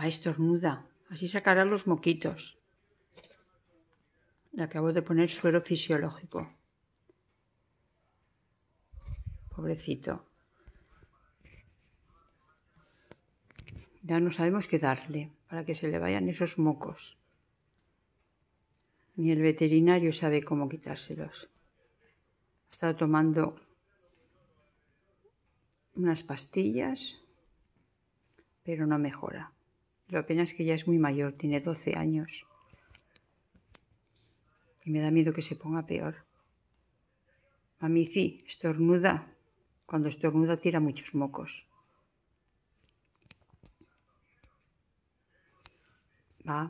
Va, ah, estornuda. Así sacará los moquitos. Le acabo de poner suero fisiológico. Pobrecito. Ya no sabemos qué darle para que se le vayan esos mocos. Ni el veterinario sabe cómo quitárselos. Ha estado tomando unas pastillas, pero no mejora. Lo apenas que ya es muy mayor, tiene 12 años. Y me da miedo que se ponga peor. sí, estornuda. Cuando estornuda tira muchos mocos. Va,